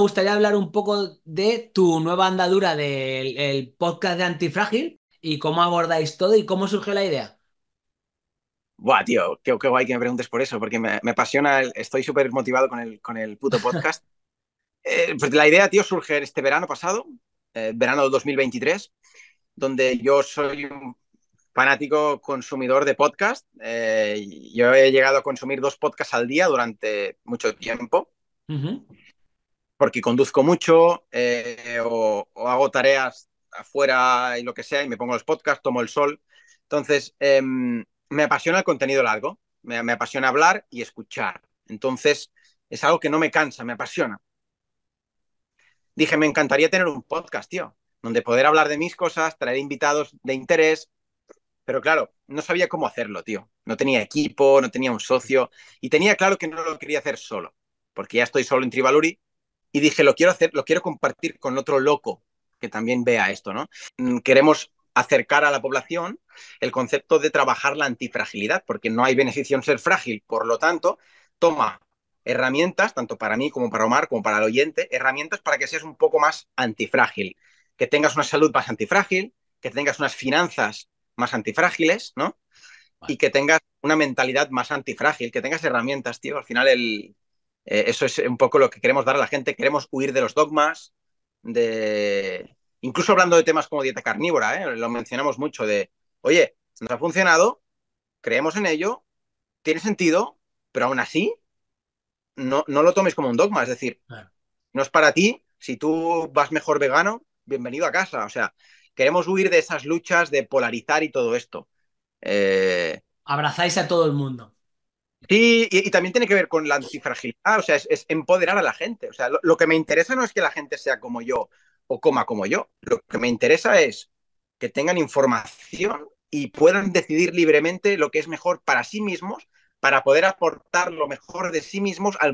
gustaría hablar un poco de tu nueva andadura del podcast de Antifrágil y cómo abordáis todo y cómo surgió la idea. Buah, tío, qué, guay que me preguntes por eso, porque me, apasiona, estoy súper motivado con el, con el puto podcast. Eh, pues la idea, tío, surge este verano pasado, eh, verano del 2023, donde yo soy un fanático consumidor de podcast. Eh, yo he llegado a consumir dos podcasts al día durante mucho tiempo porque conduzco mucho eh, o, hago tareas afuera y lo que sea y me pongo los podcasts, tomo el sol. Entonces, em, me apasiona el contenido largo, me, apasiona hablar y escuchar. Entonces, es algo que no me cansa, me apasiona. Dije, me encantaría tener un podcast, tío, donde poder hablar de mis cosas, traer invitados de interés. Pero claro, no sabía cómo hacerlo, tío. No tenía equipo, no tenía un socio y tenía claro que no lo quería hacer solo, porque ya estoy solo en Trivaluri y dije, lo quiero hacer, lo quiero compartir con otro loco que también vea esto, ¿no? Mm, queremos acercar a la población el concepto de trabajar la antifragilidad, porque no hay beneficio en ser frágil, por lo tanto, toma herramientas, tanto para mí como para Omar, como para el oyente, herramientas para que seas un poco más antifrágil, que tengas una salud más antifrágil, que tengas unas finanzas más antifrágiles, ¿no? Y que tengas una mentalidad más antifrágil, que tengas herramientas, tío. Al final el, eh, eso es un poco lo que queremos dar a la gente. Queremos huir de los dogmas, de incluso hablando de temas como dieta carnívora, ¿eh? lo mencionamos mucho, de, oye, nos ha funcionado, creemos en ello, tiene sentido, pero aún así no, lo tomes como un dogma, es decir, no es para ti, si tú vas mejor vegano, bienvenido a casa, o sea, queremos huir de esas luchas de polarizar y todo esto. Eh, Abrazáis a todo el mundo. Sí, y, también tiene que ver con la antifragilidad, o sea, es, empoderar a la gente. O sea, lo, lo, que me interesa no es que la gente sea como yo o coma como yo, lo que me interesa es que tengan información y puedan decidir libremente lo que es mejor para sí mismos, para poder aportar lo mejor de sí mismos al